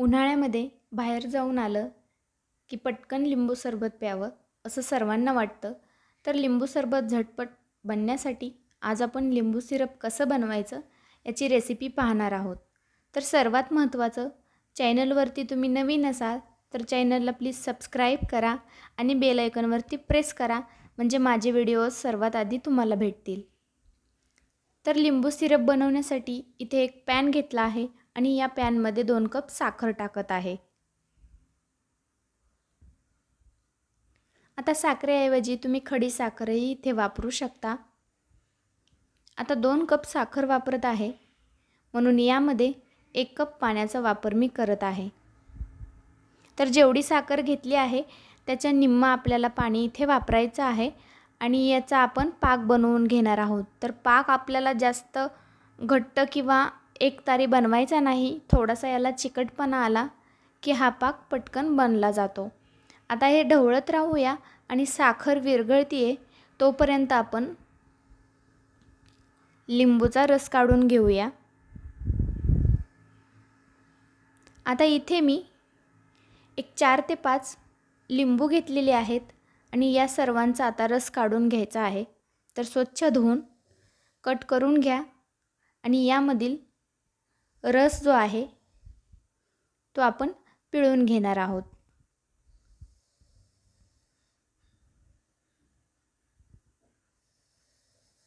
उन्हाळ्यामध्ये बाहेर जाऊन आलं की पटकन लिंबू सरबत प्यावं असं सर्वांना वाटतं तर लिंबू सरबत झटपट बनण्यासाठी आज आपण लिंबू सिरप कसं बनवायचं याची रेसिपी पाहणार आहोत तर सर्वात महत्त्वाचं चॅनलवरती तुम्ही नवीन असाल तर चॅनलला प्लीज सबस्क्राईब करा आणि बेल आयकॉनवरती प्रेस करा म्हणजे माझे व्हिडिओज सर्वात आधी तुम्हाला भेटतील तर लिंबू सिरप बनवण्यासाठी इथे एक पॅन घेतला आहे आणि या पॅनमध्ये दोन कप साखर टाकत आहे आता साखरेऐवजी तुम्ही खडी साखरही इथे वापरू शकता आता दोन कप साखर वापरत आहे म्हणून यामध्ये एक कप पाण्याचा वापर मी करत आहे तर जेवढी साखर घेतली आहे त्याच्या निम्मा आपल्याला पाणी इथे वापरायचं आहे आणि याचा आपण पाक बनवून घेणार आहोत तर पाक आपल्याला जास्त घट्ट किंवा एक तारी बनवायचा नाही थोडासा याला चिकटपणा आला की हा पाक पटकन बनला जातो आता हे ढवळत राहूया आणि साखर विरघळतीये आहे तोपर्यंत आपण लिंबूचा रस काढून घेऊया आता इथे मी एक चार ते पाच लिंबू घेतलेले आहेत आणि या सर्वांचा आता रस काढून घ्यायचा आहे तर स्वच्छ धुवून कट करून घ्या आणि यामधील रस जो आहे तो आपण पिळून घेणार आहोत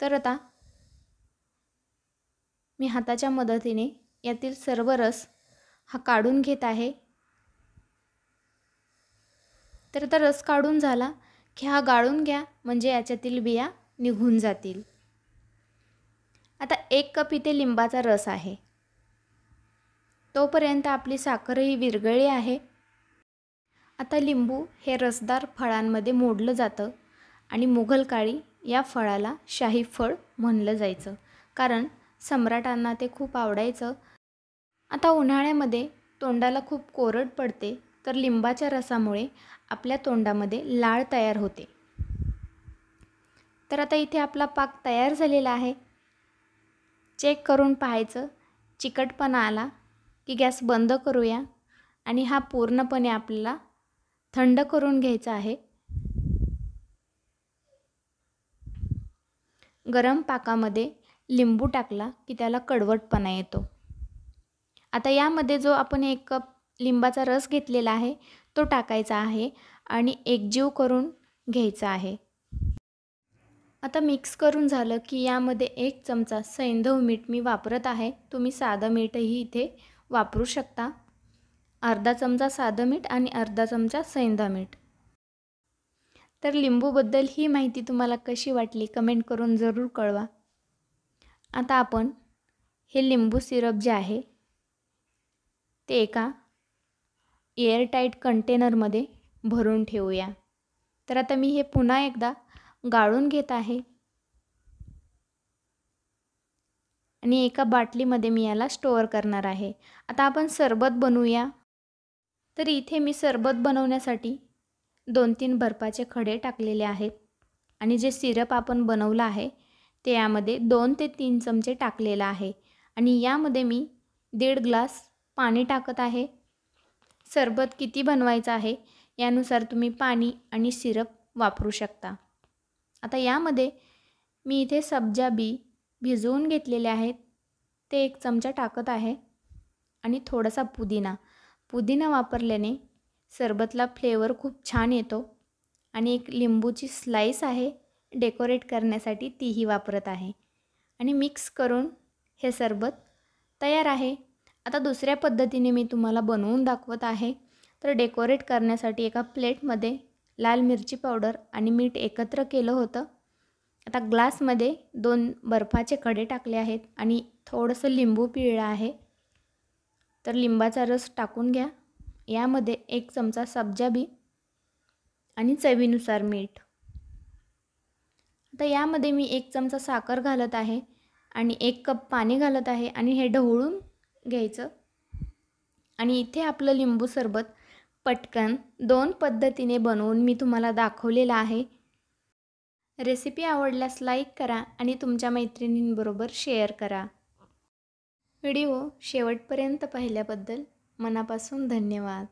तर आता मी हाताच्या मदतीने यातील सर्व रस हा काढून घेत आहे तर आता रस काढून झाला की हा गाळून घ्या म्हणजे याच्यातील बिया निघून जातील आता एक कप इथे लिंबाचा रस आहे तोपर्यंत आपली साखर ही आहे आता लिंबू हे रसदार फळांमध्ये मोडलं जातं आणि मुघल काळी या फळाला शाही फळ म्हणलं जायचं कारण सम्राटांना ते खूप आवडायचं आता उन्हाळ्यामध्ये तोंडाला खूप कोरड पडते तर लिंबाच्या रसामुळे आपल्या तोंडामध्ये लाळ तयार होते तर आता इथे आपला पाक तयार झालेला आहे चेक करून पाहायचं चिकटपणा आला की गॅस बंद करूया आणि हा पूर्णपणे आपल्याला थंड करून घ्यायचा आहे गरम पाकामध्ये लिंबू टाकला की त्याला कडवटपणा येतो आता यामध्ये जो आपण एक कप लिंबाचा रस घेतलेला आहे तो टाकायचा आहे आणि एकजीव करून घ्यायचा आहे आता मिक्स करून झालं की यामध्ये एक चमचा सैंधव मीठ मी वापरत आहे तुम्ही साधं मीठही इथे वापरू शकता अर्धा चमचा साधं मीठ आणि अर्धा चमचा सैंदा मीठ तर लिंबूबद्दल ही माहिती तुम्हाला कशी वाटली कमेंट करून जरूर कळवा आता आपण हे लिंबू सिरप जे आहे ते एका एअरटाईट कंटेनरमध्ये भरून ठेवूया तर आता मी हे पुन्हा एकदा गाळून घेत आहे आणि एका बाटलीमध्ये मी याला स्टोअर करणार आहे आता आपण सरबत बनवूया तर इथे मी सरबत बनवण्यासाठी दोन तीन बर्फाचे खडे टाकलेले आहेत आणि जे सिरप आपण बनवलं आहे ते यामध्ये दोन ते तीन चमचे टाकलेलं आहे आणि यामध्ये मी दीड ग्लास पाणी टाकत आहे सरबत किती बनवायचं आहे यानुसार तुम्ही पाणी आणि सिरप वापरू शकता आता यामध्ये मी इथे सब्जा बी भिजवून घेतलेले आहेत ते एक चमचा टाकत आहे आणि थोडासा पुदिना पुदिना वापरल्याने सरबतला फ्लेवर खूप छान येतो आणि एक लिंबूची स्लाईस आहे डेकोरेट करण्यासाठी तीही वापरत आहे आणि मिक्स करून हे सरबत तयार आहे आता दुसऱ्या पद्धतीने मी तुम्हाला बनवून दाखवत आहे तर डेकोरेट करण्यासाठी एका प्लेटमध्ये लाल मिरची पावडर आणि मीठ एकत्र केलं होतं आता ग्लासमध्ये दोन बर्फाचे कडे टाकले आहेत आणि थोडंसं लिंबू पिळलं आहे तर लिंबाचा रस टाकून घ्या यामध्ये एक चमचा सब्जा बी आणि चवीनुसार मीठ आता यामध्ये मी एक चमचा साखर घालत आहे आणि एक कप पाणी घालत आहे आणि हे ढवळून घ्यायचं आणि इथे आपलं लिंबू सरबत पटकन दोन पद्धतीने बनवून मी तुम्हाला दाखवलेलं आहे रेसिपी आवडल्यास लाईक करा आणि तुमच्या मैत्रिणींबरोबर शेअर करा व्हिडिओ शेवटपर्यंत पाहिल्याबद्दल मनापासून धन्यवाद